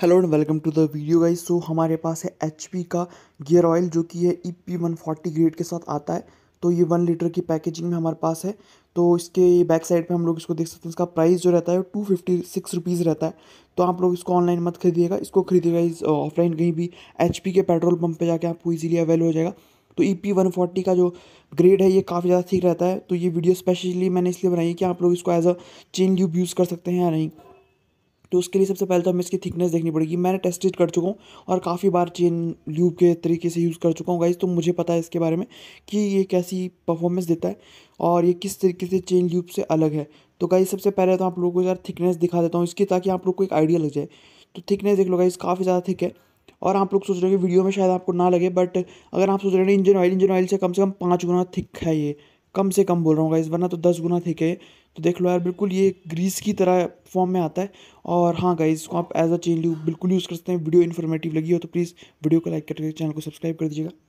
hello and welcome to the video guys so हमारे पास है एच का गियर ऑयल जो कि है E P one forty grade के साथ आता है तो ये वन लीटर की पैकेजिंग में हमारे पास है तो इसके बैक साइड पे हम लोग इसको देख सकते हैं इसका प्राइस जो रहता है वो टू फिफ्टी सिक्स रुपीज़ रहता है तो आप लोग इसको ऑनलाइन मत खरीदिएगा इसको खरीदिएगा इस ऑफलाइन कहीं भी एच के पेट्रोल पंप पर जाके आपको ईजिली अवेल हो जाएगा तो ई पी वन फोर्टी का जो ग्रेड है ये काफ़ी ज़्यादा ठीक रहता है तो ये वीडियो स्पेशली मैंने इसलिए बनाई कि आप लोग इसको as a chain lube use कर सकते हैं या नहीं तो उसके लिए सबसे पहले तो हमें इसकी थिकनेस देखनी पड़ेगी मैंने टेस्टेड कर चुका हूँ और काफ़ी बार चेन ल्यूब के तरीके से यूज़ कर चुका हूँ गाइज तो मुझे पता है इसके बारे में कि ये कैसी परफॉर्मेंस देता है और ये किस तरीके से चेन ल्यूब से अलग है तो गाइज सबसे पहले तो आप लोगों को यार थिकनेस दिखा देता हूँ इसकी ताकि आप लोग को एक आइडिया लग जाए तो थिकनेस देख लो गाइज काफ़ी ज़्यादा थिक है और आप लोग सोच रहे हो कि वीडियो में शायद आपको ना लगे बट अगर आप सोच रहे हैं इंजन ऑयल इंजन ऑयल से कम से कम पाँच गुना थिक है ये कम से कम बोल रहा हूँ गाइज़ वरना तो दस गुना थे के तो देख लो यार बिल्कुल ये ग्रीस की तरह फॉर्म में आता है और हाँ गाइज़ इसको आप एज अ चेन लू बिल्कुल यूज़ करते हैं वीडियो इन्फॉर्मेटिव लगी हो तो प्लीज़ वीडियो को लाइक करके चैनल को सब्सक्राइब कर दीजिएगा